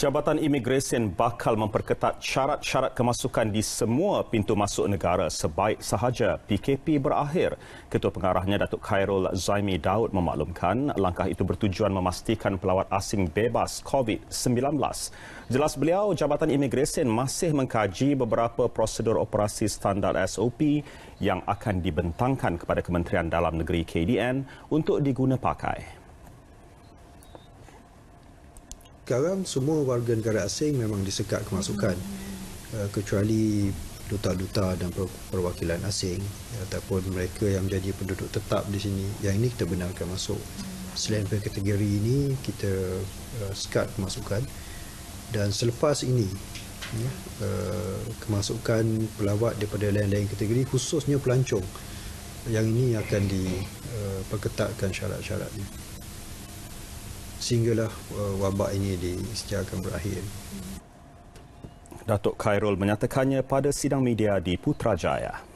Jabatan Imigresen bakal memperketat syarat-syarat kemasukan di semua pintu masuk negara sebaik sahaja PKP berakhir. Ketua Pengarahnya Datuk Khairul Zaimi Daud memaklumkan langkah itu bertujuan memastikan pelawat asing bebas COVID-19. Jelas beliau, Jabatan Imigresen masih mengkaji beberapa prosedur operasi standar SOP yang akan dibentangkan kepada Kementerian Dalam Negeri KDN untuk diguna pakai. sekarang semua warga negara asing memang disekat kemasukan hmm. uh, kecuali duta-duta dan perwakilan asing ataupun mereka yang menjadi penduduk tetap di sini yang ini kita benarkan masuk selain daripada kategori ini kita uh, sekat kemasukan dan selepas ini ya, uh, kemasukan pelawat daripada lain-lain kategori khususnya pelancong yang ini akan diperketatkan uh, syarat ini sehinggalah uh, wabak ini di disediakan berakhir. Datuk Khairul menyatakannya pada sidang media di Putrajaya.